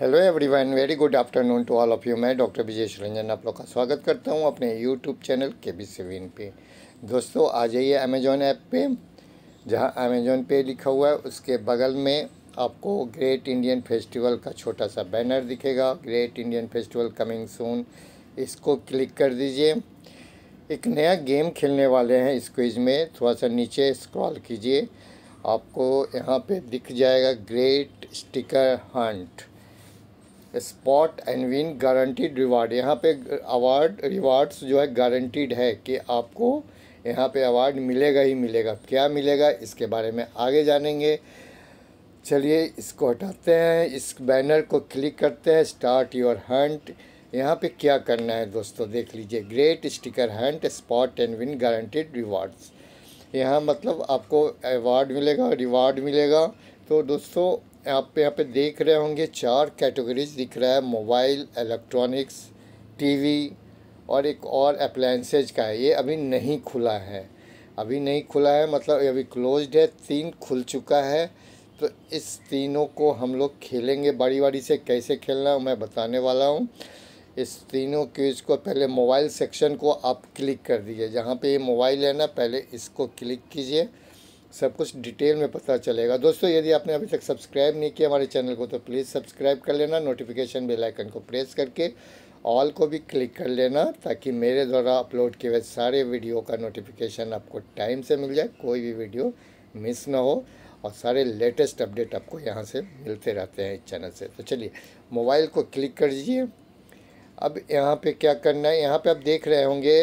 hello everyone very good afternoon to all of you मैं doctor Vijesh Ranjan आप लोग का स्वागत करता हूं अपने यूट्यूब चैनल के बी सेवीन पे दोस्तों आ जाइए अमेजोन ऐप पे जहां अमेजोन पे लिखा हुआ है उसके बगल में आपको ग्रेट इंडियन फेस्टिवल का छोटा सा बैनर दिखेगा great Indian festival coming soon इसको क्लिक कर दीजिए एक नया गेम खेलने वाले हैं क्विज में थोड़ा सा नीचे स्क्रॉल कीजिए आपको यहाँ पे दिख जाएगा great sticker hunt spot and win guaranteed reward यहाँ पे अवार्ड रिवार्ड्स जो है गारंटीड है कि आपको यहाँ पे अवार्ड मिलेगा ही मिलेगा क्या मिलेगा इसके बारे में आगे जानेंगे चलिए इसको हटाते हैं इस बैनर को क्लिक करते हैं स्टार्ट योर हंट यहाँ पे क्या करना है दोस्तों देख लीजिए great sticker hunt spot and win guaranteed rewards यहाँ मतलब आपको अवार्ड मिलेगा रिवार्ड मिलेगा तो दोस्तों आप यहाँ पे देख रहे होंगे चार कैटेगरीज दिख रहा है मोबाइल इलेक्ट्रॉनिक्स टीवी और एक और अप्लाइंसेज का है ये अभी नहीं खुला है अभी नहीं खुला है मतलब अभी क्लोज्ड है तीन खुल चुका है तो इस तीनों को हम लोग खेलेंगे बड़ी बारी से कैसे खेलना मैं बताने वाला हूँ इस तीनों के इसको पहले मोबाइल सेक्शन को आप क्लिक कर दीजिए जहाँ पे ये मोबाइल है ना पहले इसको क्लिक कीजिए सब कुछ डिटेल में पता चलेगा दोस्तों यदि आपने अभी तक सब्सक्राइब नहीं किया हमारे चैनल को तो प्लीज़ सब्सक्राइब कर लेना नोटिफिकेशन बेल आइकन को प्रेस करके ऑल को भी क्लिक कर लेना ताकि मेरे द्वारा अपलोड किए हुए सारे वीडियो का नोटिफिकेशन आपको टाइम से मिल जाए कोई भी वीडियो मिस ना हो और सारे लेटेस्ट अपडेट आपको यहाँ से मिलते रहते हैं इस चैनल से तो चलिए मोबाइल को क्लिक कर दीजिए अब यहाँ पर क्या करना है यहाँ पर आप देख रहे होंगे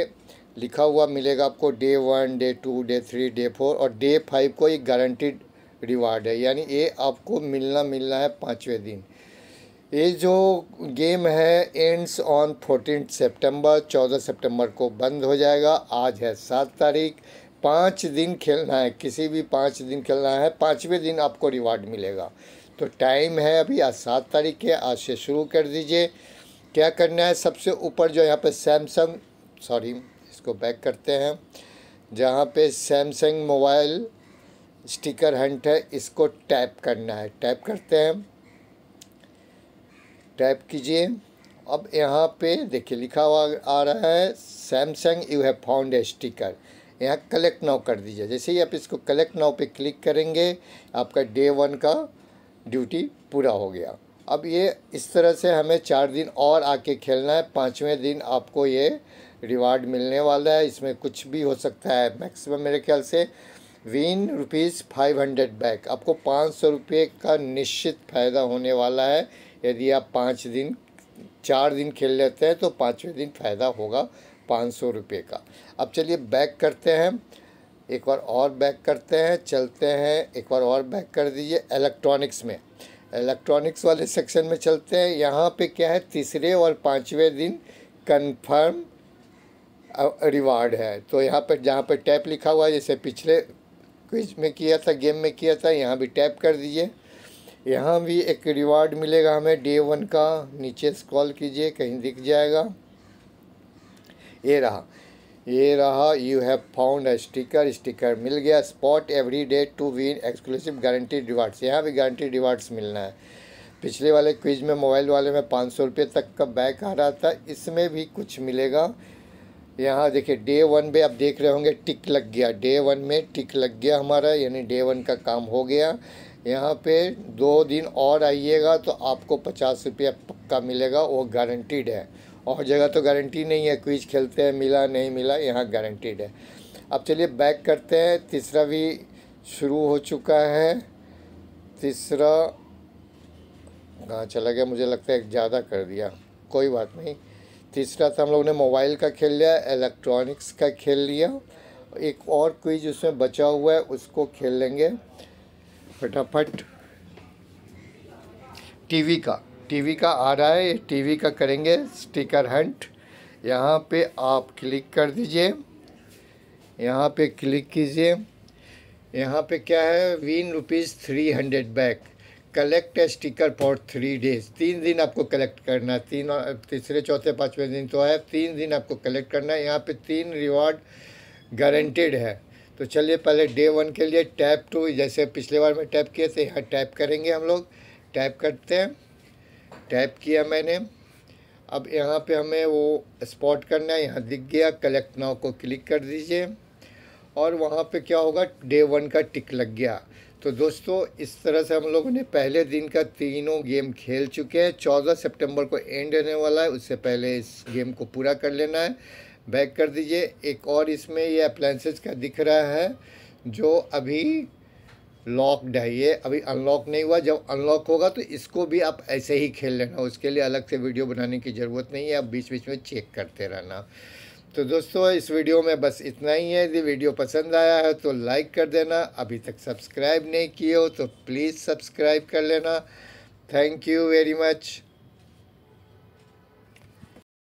लिखा हुआ मिलेगा आपको day one day two day three day four और डे फाइव को एक गारंटीड रिवार्ड है यानी ये आपको मिलना मिलना है पाँचवें दिन ये जो गेम है एंड्स ऑन फोर्टीन सितंबर चौदह सितंबर को बंद हो जाएगा आज है सात तारीख पाँच दिन खेलना है किसी भी पाँच दिन खेलना है पाँचवें दिन आपको रिवार्ड मिलेगा तो टाइम है अभी आज सात तारीख है आज से शुरू कर दीजिए क्या करना है सबसे ऊपर जो यहाँ पर सैमसंग सॉरी इसको बैक करते हैं जहाँ पे सैमसंग मोबाइल स्टिकर हंट है इसको टैप करना है टैप करते हैं टैप कीजिए अब यहाँ पे देखिए लिखा हुआ आ रहा है Samsung you have found a sticker यहाँ कलेक्ट नाउ कर दीजिए जैसे ही आप इसको कलेक्ट नाउ पे क्लिक करेंगे आपका डे वन का ड्यूटी पूरा हो गया अब ये इस तरह से हमें चार दिन और आके खेलना है पाँचवें दिन आपको ये रिवार्ड मिलने वाला है इसमें कुछ भी हो सकता है मैक्सिमम मेरे ख्याल से win rupees five hundred back आपको पाँच सौ रुपये का निश्चित फ़ायदा होने वाला है यदि आप पाँच दिन चार दिन खेल लेते हैं तो पाँचवें दिन फ़ायदा होगा पाँच सौ रुपये का अब चलिए बैक करते हैं एक बार और बैक करते हैं चलते हैं एक बार और बैक कर दीजिए इलेक्ट्रॉनिक्स में इलेक्ट्रॉनिक्स वाले सेक्शन में चलते हैं यहाँ पे क्या है तीसरे और पाँचवें दिन कन्फर्म रिवार्ड है तो यहाँ पर जहाँ पर टैप लिखा हुआ है जैसे पिछले क्विज में किया था गेम में किया था यहाँ भी टैप कर दीजिए यहाँ भी एक रिवार्ड मिलेगा हमें डे वन का नीचे स्क्रॉल कीजिए कहीं दिख जाएगा ये रहा ये रहा you have found sticker sticker मिल गया spot every day to win exclusive guaranteed rewards यहाँ भी गारंटीड रिवार्ड्स मिलना है पिछले वाले क्विज में मोबाइल वाले में पाँच सौ रुपये तक का बैक आ रहा था इसमें भी कुछ मिलेगा यहाँ देखिए डे वन पे आप देख रहे होंगे टिक लग गया डे वन में टिक लग गया हमारा यानी डे वन का काम हो गया यहाँ पे दो दिन और आइएगा तो आपको पचास रुपया पक्का मिलेगा वो गारंटीड है और जगह तो गारंटी नहीं है क्विज खेलते हैं मिला नहीं मिला यहाँ गारंटीड है अब चलिए बैक करते हैं तीसरा भी शुरू हो चुका है तीसरा कहाँ चला गया मुझे लगता है ज़्यादा कर दिया कोई बात नहीं तीसरा था तो हम लोग ने मोबाइल का खेल लिया इलेक्ट्रॉनिक्स का खेल लिया एक और क्विज उसमें बचा हुआ है उसको खेल लेंगे फटाफट टीवी का टीवी का आ रहा है टीवी का करेंगे स्टिकर हंट यहाँ पे आप क्लिक कर दीजिए यहाँ पे क्लिक कीजिए यहाँ पे क्या है win rupees three hundred back collect a sticker for three days तीन दिन आपको कलेक्ट करना है तीन तीसरे चौथे पाँचवें दिन तो है तीन दिन आपको कलेक्ट करना है यहाँ पे तीन रिवॉर्ड गारंटेड है तो चलिए पहले डे वन के लिए टैप टू जैसे पिछले बार में टैप किए थे यहाँ टैप करेंगे हम लोग टैप करते हैं टैप किया मैंने अब यहाँ पे हमें वो स्पॉट करना है यहाँ दिख गया कलेक्ट नाव को क्लिक कर दीजिए और वहाँ पे क्या होगा डे वन का टिक लग गया तो दोस्तों इस तरह से हम लोगों ने पहले दिन का तीनों गेम खेल चुके हैं चौदह सितंबर को एंड होने वाला है उससे पहले इस गेम को पूरा कर लेना है बैक कर दीजिए एक और इसमें ये अप्लाइंसेज का दिख रहा है जो अभी लॉकड है ये अभी अनलॉक नहीं हुआ जब अनलॉक होगा तो इसको भी आप ऐसे ही खेल लेना उसके लिए अलग से वीडियो बनाने की ज़रूरत नहीं है आप बीच बीच में चेक करते रहना तो दोस्तों इस वीडियो में बस इतना ही है यदि वीडियो पसंद आया है तो लाइक कर देना अभी तक सब्सक्राइब नहीं किए हो तो प्लीज़ सब्सक्राइब कर लेना थैंक यू वेरी मच